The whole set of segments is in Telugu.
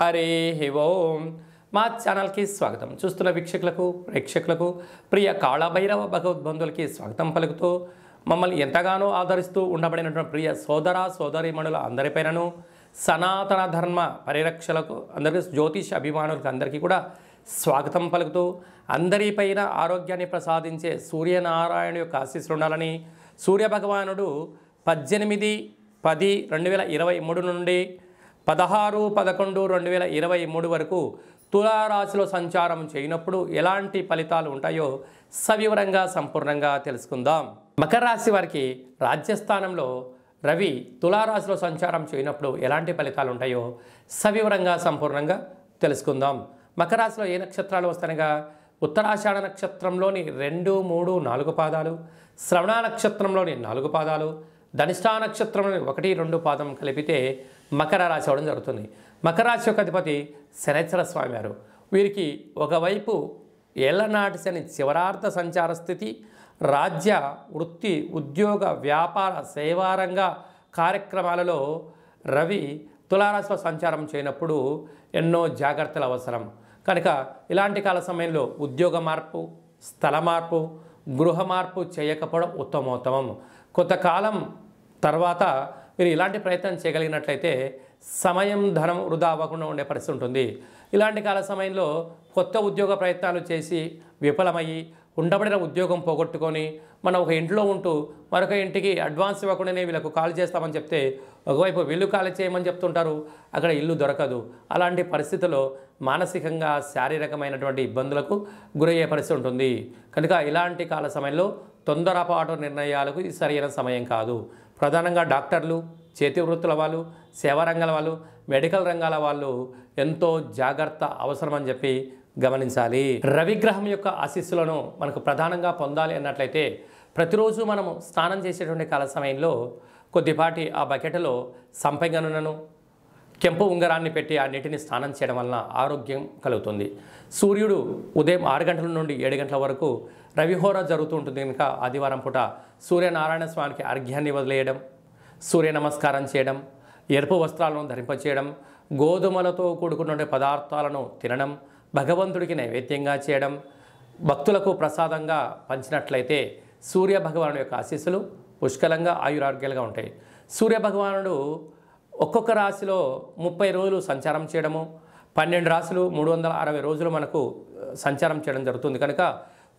హరి ఓం మా ఛానల్కి స్వాగతం చూస్తున్న వీక్షకులకు ప్రేక్షకులకు ప్రియ కాళభైరవ భగవద్బంధులకి స్వాగతం పలుకుతూ మమ్మల్ని ఎంతగానో ఆదరిస్తూ ఉండబడినటువంటి ప్రియ సోదర సోదరిమణుల అందరిపైనను సనాతన ధర్మ పరిరక్షలకు అందరికీ జ్యోతిష్ అభిమానులకు అందరికీ కూడా స్వాగతం పలుకుతూ అందరిపైన ఆరోగ్యాన్ని ప్రసాదించే సూర్యనారాయణ యొక్క ఆశీస్సులు ఉండాలని సూర్యభగవానుడు పద్దెనిమిది పది రెండు వేల ఇరవై మూడు నుండి పదహారు పదకొండు రెండు వేల ఇరవై మూడు వరకు తులారాశిలో సంచారం చేయనప్పుడు ఎలాంటి ఫలితాలు ఉంటాయో సవివరంగా సంపూర్ణంగా తెలుసుకుందాం మకర రాశి వారికి రాజ్యస్థానంలో రవి తులారాశిలో సంచారం చేయనప్పుడు ఎలాంటి ఫలితాలు ఉంటాయో సవివరంగా సంపూర్ణంగా తెలుసుకుందాం మకర రాశిలో ఏ నక్షత్రాలు వస్తానగా ఉత్తరాషాఢ నక్షత్రంలోని రెండు మూడు నాలుగు పాదాలు శ్రవణ నక్షత్రంలోని నాలుగు పాదాలు ధనిష్టా నక్షత్రం ఒకటి రెండు పాదం కలిపితే మకర రాశి అవడం జరుగుతుంది మకర రాశి యొక్క అధిపతి శనేశ్వర స్వామి వారు వీరికి ఒకవైపు ఏళ్లనాటి శని చివరార్థ సంచార స్థితి రాజ్య వృత్తి ఉద్యోగ వ్యాపార సేవారంగ కార్యక్రమాలలో రవి తులారాశిలో సంచారం చేయనప్పుడు ఎన్నో జాగ్రత్తలు అవసరం కనుక ఇలాంటి కాల సమయంలో ఉద్యోగ మార్పు స్థల మార్పు గృహ మార్పు చేయకపోవడం ఉత్తమోత్తమం కొంతకాలం తర్వాత మీరు ఇలాంటి ప్రయత్నం చేయగలిగినట్లయితే సమయం ధనం వృధా అవ్వకుండా ఉండే పరిస్థితి ఉంటుంది ఇలాంటి కాల సమయంలో కొత్త ఉద్యోగ ప్రయత్నాలు చేసి విఫలమయ్యి ఉండబడిన ఉద్యోగం పోగొట్టుకొని మనం ఒక ఇంట్లో ఉంటూ మరొక ఇంటికి అడ్వాన్స్ ఇవ్వకుండానే వీళ్ళకు కాల్ చేస్తామని చెప్తే ఒకవైపు వీళ్ళు కాల్ చేయమని చెప్తుంటారు అక్కడ ఇల్లు దొరకదు అలాంటి పరిస్థితుల్లో మానసికంగా శారీరకమైనటువంటి ఇబ్బందులకు గురయ్యే పరిస్థితి ఉంటుంది కనుక ఇలాంటి కాల సమయంలో తొందరపాటు నిర్ణయాలకు సరైన సమయం కాదు ప్రధానంగా డాక్టర్లు చేతి వృత్తుల వాళ్ళు సేవా రంగాల వాళ్ళు మెడికల్ రంగాల వాళ్ళు ఎంతో జాగ్రత్త అవసరమని చెప్పి గమనించాలి రవిగ్రహం యొక్క ఆశీస్సులను మనకు ప్రధానంగా పొందాలి అన్నట్లయితే ప్రతిరోజు మనము స్నానం చేసేటువంటి కాల సమయంలో కొద్దిపాటి ఆ బకెట్లో సంపంగనూనెను కెంపు ఉంగరాన్ని పెట్టి ఆ నీటిని స్నానం చేయడం వలన ఆరోగ్యం కలుగుతుంది సూర్యుడు ఉదయం ఆరు గంటల నుండి ఏడు గంటల వరకు రవిహోర జరుగుతూ ఉంటుంది కనుక ఆదివారం పూట సూర్యనారాయణ స్వామికి అర్ఘ్యాన్ని వదిలేయడం సూర్య నమస్కారం చేయడం ఎరుపు వస్త్రాలను ధరింపచేయడం గోధుమలతో కూడుకున్న పదార్థాలను తినడం భగవంతుడికి నైవేద్యంగా చేయడం భక్తులకు ప్రసాదంగా పంచినట్లయితే సూర్య భగవానుడు యొక్క ఆశీస్సులు పుష్కలంగా ఆయురారోగ్యాలుగా ఉంటాయి సూర్య భగవానుడు ఒక్కొక్క రాశిలో ముప్పై రోజులు సంచారం చేయడము పన్నెండు రాశులు మూడు వందల అరవై రోజులు మనకు సంచారం చేయడం జరుగుతుంది కనుక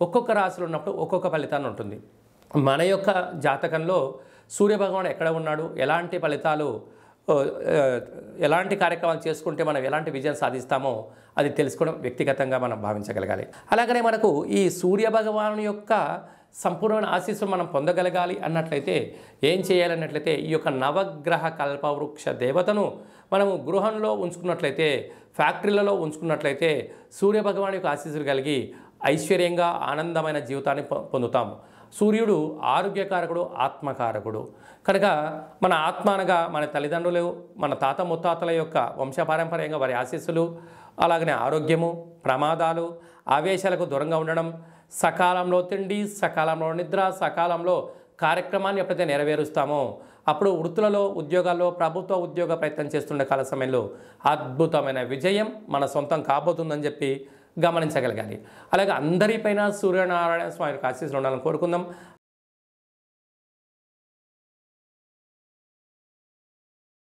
ఒక్కొక్క రాశిలో ఉన్నప్పుడు ఒక్కొక్క ఫలితాన్ని ఉంటుంది మన యొక్క జాతకంలో సూర్యభగవాన్ ఎక్కడ ఉన్నాడు ఎలాంటి ఫలితాలు ఎలాంటి కార్యక్రమాలు చేసుకుంటే మనం ఎలాంటి విజయం సాధిస్తామో అది తెలుసుకోవడం వ్యక్తిగతంగా మనం భావించగలగాలి అలాగనే మనకు ఈ సూర్యభగవాను యొక్క సంపూర్ణమైన ఆశీస్సులు మనం పొందగలగాలి అన్నట్లయితే ఏం చేయాలన్నట్లయితే ఈ యొక్క నవగ్రహ కల్పవృక్ష దేవతను మనము గృహంలో ఉంచుకున్నట్లయితే ఫ్యాక్టరీలలో ఉంచుకున్నట్లయితే సూర్యభగవాన్ యొక్క ఆశీస్సులు కలిగి ఐశ్వర్యంగా ఆనందమైన జీవితాన్ని పొందుతాము సూర్యుడు ఆరోగ్యకారకుడు ఆత్మకారకుడు కనుక మన ఆత్మ అనగా మన తల్లిదండ్రులు మన తాత ముత్తాతల యొక్క వంశపారంపర్యంగా వారి ఆశీస్సులు అలాగనే ఆరోగ్యము ప్రమాదాలు ఆవేశాలకు దూరంగా ఉండడం సకాలంలో తిండి సకాలంలో నిద్ర సకాలంలో కార్యక్రమాన్ని ఎప్పుడైతే నెరవేరుస్తామో అప్పుడు వృత్తులలో ఉద్యోగాల్లో ప్రభుత్వ ఉద్యోగ ప్రయత్నం చేస్తుండే కాల సమయంలో అద్భుతమైన విజయం మన సొంతం కాబోతుందని చెప్పి గమనించగలగాలి అలాగే అందరిపైన సూర్యనారాయణ స్వామి ఆశీస్సులు ఉండాలని కోరుకుందాం